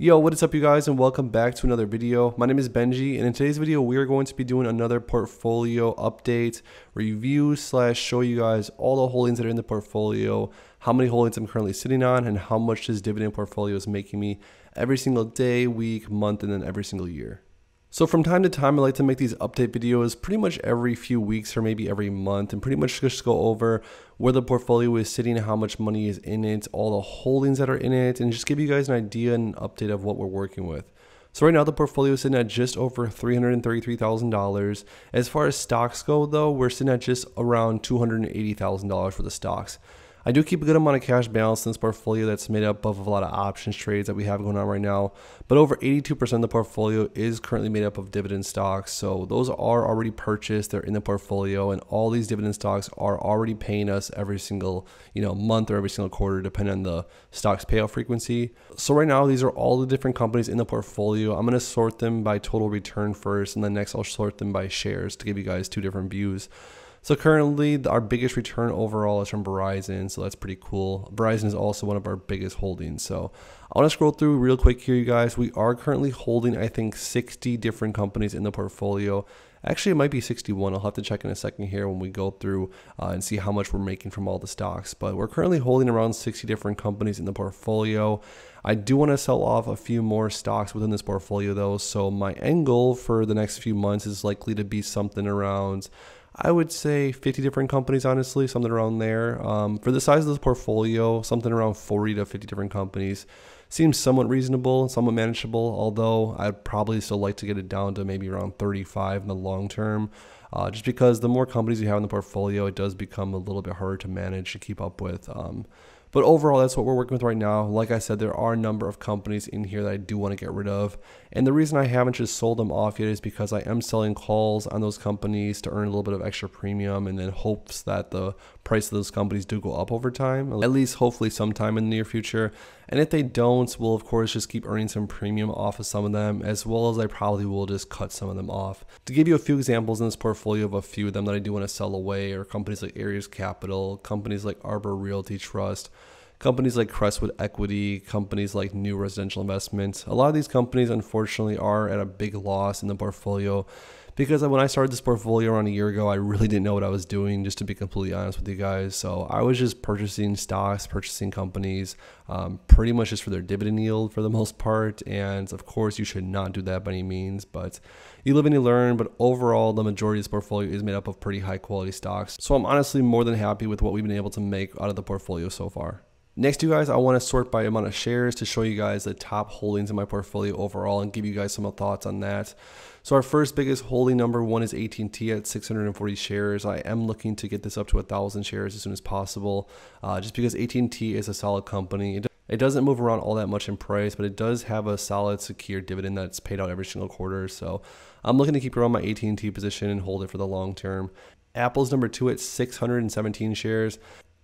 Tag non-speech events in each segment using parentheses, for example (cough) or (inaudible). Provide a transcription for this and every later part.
Yo, what is up you guys and welcome back to another video. My name is Benji and in today's video we are going to be doing another portfolio update, review slash show you guys all the holdings that are in the portfolio, how many holdings I'm currently sitting on and how much this dividend portfolio is making me every single day, week, month, and then every single year. So from time to time, I like to make these update videos pretty much every few weeks or maybe every month and pretty much just go over where the portfolio is sitting, how much money is in it, all the holdings that are in it, and just give you guys an idea and an update of what we're working with. So right now the portfolio is sitting at just over $333,000. As far as stocks go though, we're sitting at just around $280,000 for the stocks. I do keep a good amount of cash balance in this portfolio that's made up of a lot of options trades that we have going on right now. But over 82% of the portfolio is currently made up of dividend stocks. So those are already purchased, they're in the portfolio, and all these dividend stocks are already paying us every single you know month or every single quarter, depending on the stock's payout frequency. So right now, these are all the different companies in the portfolio. I'm gonna sort them by total return first, and then next I'll sort them by shares to give you guys two different views. So currently, our biggest return overall is from Verizon, so that's pretty cool. Verizon is also one of our biggest holdings. So I want to scroll through real quick here, you guys. We are currently holding, I think, 60 different companies in the portfolio. Actually, it might be 61. I'll have to check in a second here when we go through uh, and see how much we're making from all the stocks. But we're currently holding around 60 different companies in the portfolio. I do want to sell off a few more stocks within this portfolio, though. So my end goal for the next few months is likely to be something around I would say 50 different companies, honestly, something around there. Um, for the size of this portfolio, something around 40 to 50 different companies seems somewhat reasonable, somewhat manageable, although I'd probably still like to get it down to maybe around 35 in the long term. Uh, just because the more companies you have in the portfolio, it does become a little bit harder to manage to keep up with. Um, but overall, that's what we're working with right now. Like I said, there are a number of companies in here that I do want to get rid of. And the reason I haven't just sold them off yet is because I am selling calls on those companies to earn a little bit of extra premium and then hopes that the price of those companies do go up over time, at least hopefully sometime in the near future. And if they don't, we'll of course just keep earning some premium off of some of them, as well as I probably will just cut some of them off. To give you a few examples in this portfolio of a few of them that I do want to sell away are companies like Aries Capital, companies like Arbor Realty Trust, companies like Crestwood Equity, companies like New Residential Investments. A lot of these companies, unfortunately, are at a big loss in the portfolio because when I started this portfolio around a year ago, I really didn't know what I was doing, just to be completely honest with you guys. So I was just purchasing stocks, purchasing companies, um, pretty much just for their dividend yield for the most part. And of course, you should not do that by any means, but you live and you learn. But overall, the majority of this portfolio is made up of pretty high quality stocks. So I'm honestly more than happy with what we've been able to make out of the portfolio so far. Next, you guys, I want to sort by amount of shares to show you guys the top holdings in my portfolio overall and give you guys some thoughts on that. So our first biggest holding number one is AT&T at 640 shares. I am looking to get this up to thousand shares as soon as possible, uh, just because AT&T is a solid company. It it doesn't move around all that much in price, but it does have a solid, secure dividend that's paid out every single quarter. So I'm looking to keep around my AT&T position and hold it for the long term. Apple's number two at 617 shares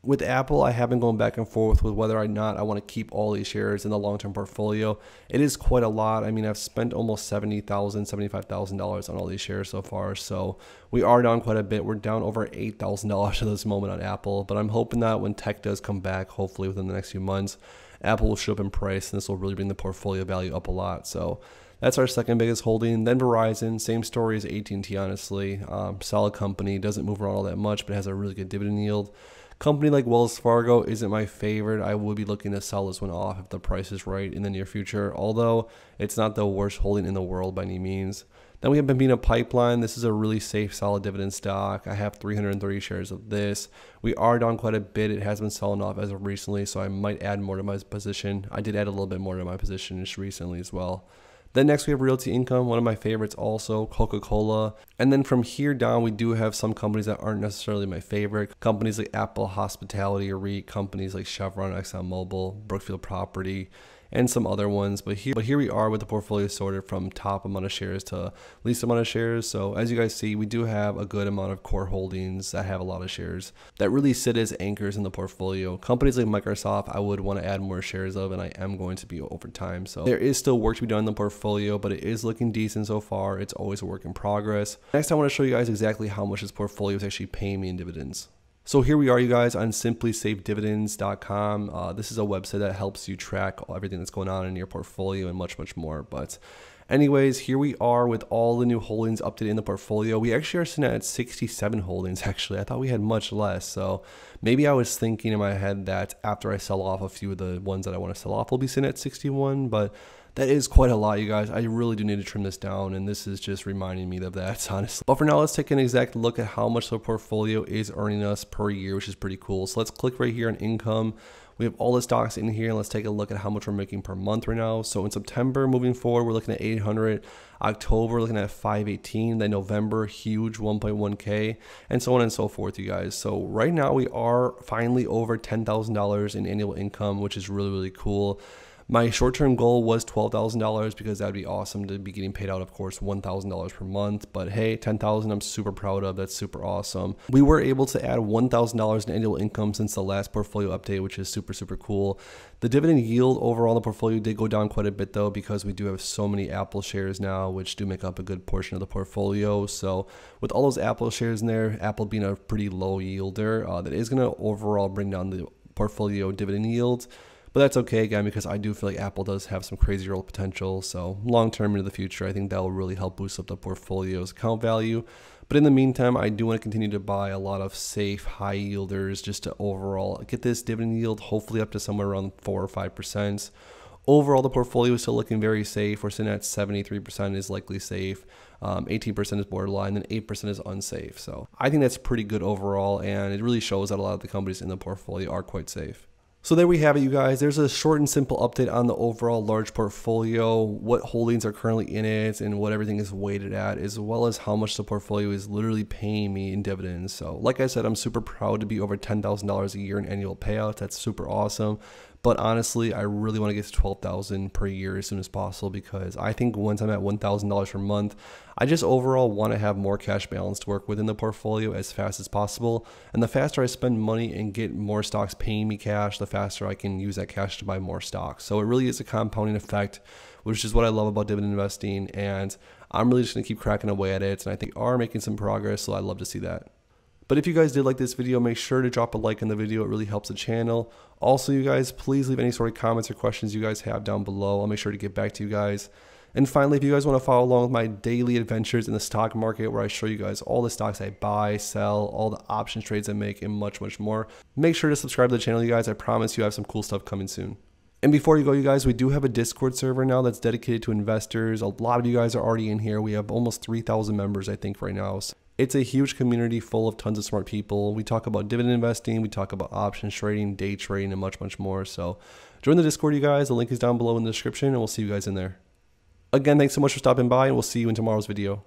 with Apple, I have been going back and forth with whether or not I want to keep all these shares in the long-term portfolio. It is quite a lot. I mean, I've spent almost $70,000, $75,000 on all these shares so far. So we are down quite a bit. We're down over $8,000 (laughs) at this moment on Apple, but I'm hoping that when tech does come back, hopefully within the next few months, Apple will show up in price and this will really bring the portfolio value up a lot. So that's our second biggest holding. Then Verizon, same story as AT&T, honestly. Um, solid company, doesn't move around all that much, but has a really good dividend yield. Company like Wells Fargo isn't my favorite. I would be looking to sell this one off if the price is right in the near future, although it's not the worst holding in the world by any means. Then we have Bambina Pipeline. This is a really safe, solid dividend stock. I have 330 shares of this. We are down quite a bit. It has been selling off as of recently, so I might add more to my position. I did add a little bit more to my position just recently as well. Then next we have Realty Income, one of my favorites also, Coca-Cola. And then from here down, we do have some companies that aren't necessarily my favorite. Companies like Apple Hospitality or REIT, companies like Chevron, ExxonMobil, Brookfield Property, and some other ones. But here, but here we are with the portfolio sorted from top amount of shares to least amount of shares. So as you guys see, we do have a good amount of core holdings that have a lot of shares that really sit as anchors in the portfolio. Companies like Microsoft, I would want to add more shares of, and I am going to be over time. So there is still work to be done in the portfolio, but it is looking decent so far. It's always a work in progress. Next, I want to show you guys exactly how much this portfolio is actually paying me in dividends. So here we are, you guys, on simplysavedividends.com. Uh, this is a website that helps you track everything that's going on in your portfolio and much, much more. But Anyways, here we are with all the new holdings updated in the portfolio. We actually are sitting at 67 holdings, (laughs) actually. I thought we had much less. So maybe I was thinking in my head that after I sell off a few of the ones that I want to sell off, we'll be sitting at 61. But that is quite a lot, you guys. I really do need to trim this down, and this is just reminding me of that, (laughs) honestly. But for now, let's take an exact look at how much the portfolio is earning us per year, which is pretty cool. So let's click right here on income. We have all the stocks in here. Let's take a look at how much we're making per month right now. So in September, moving forward, we're looking at 800. October, looking at 518. Then November, huge 1.1K, and so on and so forth, you guys. So right now, we are finally over $10,000 in annual income, which is really, really cool. My short term goal was $12,000 because that'd be awesome to be getting paid out, of course, $1,000 per month. But hey, 10000 I'm super proud of. That's super awesome. We were able to add $1,000 in annual income since the last portfolio update, which is super, super cool. The dividend yield overall in the portfolio did go down quite a bit though because we do have so many Apple shares now, which do make up a good portion of the portfolio. So with all those Apple shares in there, Apple being a pretty low yielder, uh, that is going to overall bring down the portfolio dividend yield. But that's okay, again, because I do feel like Apple does have some crazy growth potential. So long term into the future, I think that will really help boost up the portfolio's account value. But in the meantime, I do want to continue to buy a lot of safe high yielders just to overall get this dividend yield hopefully up to somewhere around 4 or 5%. Overall, the portfolio is still looking very safe. We're sitting at 73% is likely safe, 18% um, is borderline, and 8% is unsafe. So I think that's pretty good overall, and it really shows that a lot of the companies in the portfolio are quite safe. So there we have it, you guys. There's a short and simple update on the overall large portfolio, what holdings are currently in it, and what everything is weighted at, as well as how much the portfolio is literally paying me in dividends. So like I said, I'm super proud to be over $10,000 a year in annual payouts. That's super awesome. But honestly, I really want to get to 12,000 per year as soon as possible because I think once I'm at $1,000 per month, I just overall want to have more cash balance to work within the portfolio as fast as possible. And the faster I spend money and get more stocks paying me cash, the faster I can use that cash to buy more stocks. So it really is a compounding effect, which is what I love about dividend investing. And I'm really just going to keep cracking away at it. And I think are making some progress. So I'd love to see that. But if you guys did like this video, make sure to drop a like on the video. It really helps the channel. Also, you guys, please leave any sort of comments or questions you guys have down below. I'll make sure to get back to you guys. And finally, if you guys want to follow along with my daily adventures in the stock market where I show you guys all the stocks I buy, sell, all the option trades I make, and much, much more, make sure to subscribe to the channel, you guys. I promise you I have some cool stuff coming soon. And before you go, you guys, we do have a Discord server now that's dedicated to investors. A lot of you guys are already in here. We have almost 3,000 members, I think, right now. It's a huge community full of tons of smart people. We talk about dividend investing, we talk about options trading, day trading, and much, much more. So join the Discord, you guys. The link is down below in the description, and we'll see you guys in there. Again, thanks so much for stopping by, and we'll see you in tomorrow's video.